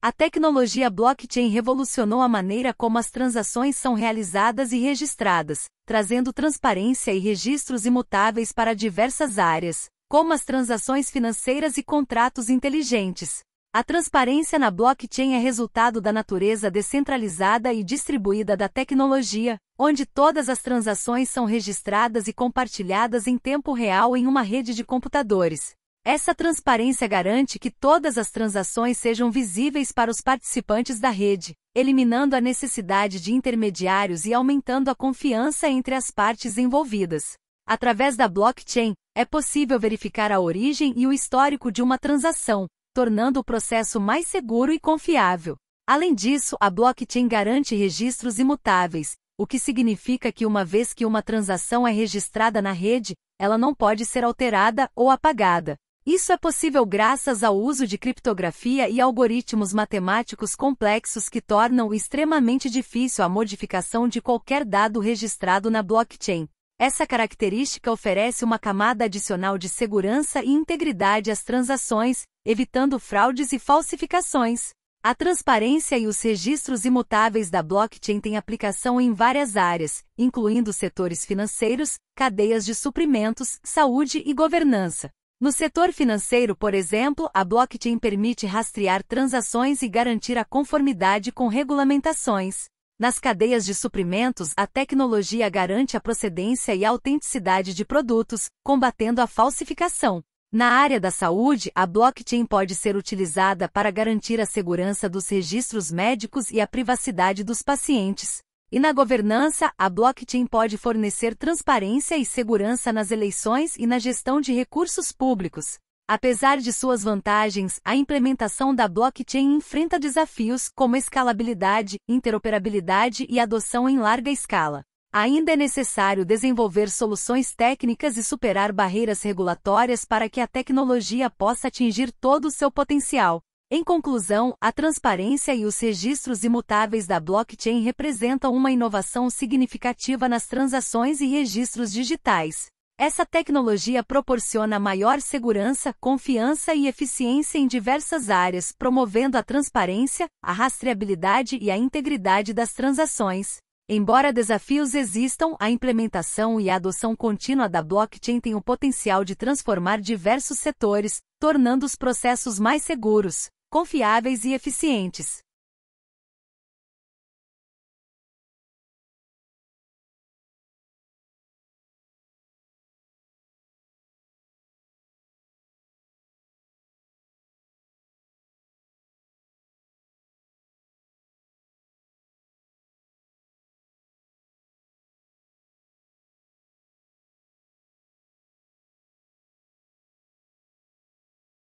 A tecnologia blockchain revolucionou a maneira como as transações são realizadas e registradas, trazendo transparência e registros imutáveis para diversas áreas, como as transações financeiras e contratos inteligentes. A transparência na blockchain é resultado da natureza descentralizada e distribuída da tecnologia, onde todas as transações são registradas e compartilhadas em tempo real em uma rede de computadores essa transparência garante que todas as transações sejam visíveis para os participantes da rede, eliminando a necessidade de intermediários e aumentando a confiança entre as partes envolvidas. Através da blockchain, é possível verificar a origem e o histórico de uma transação, tornando o processo mais seguro e confiável. Além disso, a blockchain garante registros imutáveis, o que significa que uma vez que uma transação é registrada na rede, ela não pode ser alterada ou apagada. Isso é possível graças ao uso de criptografia e algoritmos matemáticos complexos que tornam extremamente difícil a modificação de qualquer dado registrado na blockchain. Essa característica oferece uma camada adicional de segurança e integridade às transações, evitando fraudes e falsificações. A transparência e os registros imutáveis da blockchain têm aplicação em várias áreas, incluindo setores financeiros, cadeias de suprimentos, saúde e governança. No setor financeiro, por exemplo, a blockchain permite rastrear transações e garantir a conformidade com regulamentações. Nas cadeias de suprimentos, a tecnologia garante a procedência e a autenticidade de produtos, combatendo a falsificação. Na área da saúde, a blockchain pode ser utilizada para garantir a segurança dos registros médicos e a privacidade dos pacientes. E na governança, a blockchain pode fornecer transparência e segurança nas eleições e na gestão de recursos públicos. Apesar de suas vantagens, a implementação da blockchain enfrenta desafios como escalabilidade, interoperabilidade e adoção em larga escala. Ainda é necessário desenvolver soluções técnicas e superar barreiras regulatórias para que a tecnologia possa atingir todo o seu potencial. Em conclusão, a transparência e os registros imutáveis da blockchain representam uma inovação significativa nas transações e registros digitais. Essa tecnologia proporciona maior segurança, confiança e eficiência em diversas áreas, promovendo a transparência, a rastreabilidade e a integridade das transações. Embora desafios existam, a implementação e a adoção contínua da blockchain tem o potencial de transformar diversos setores, tornando os processos mais seguros, confiáveis e eficientes.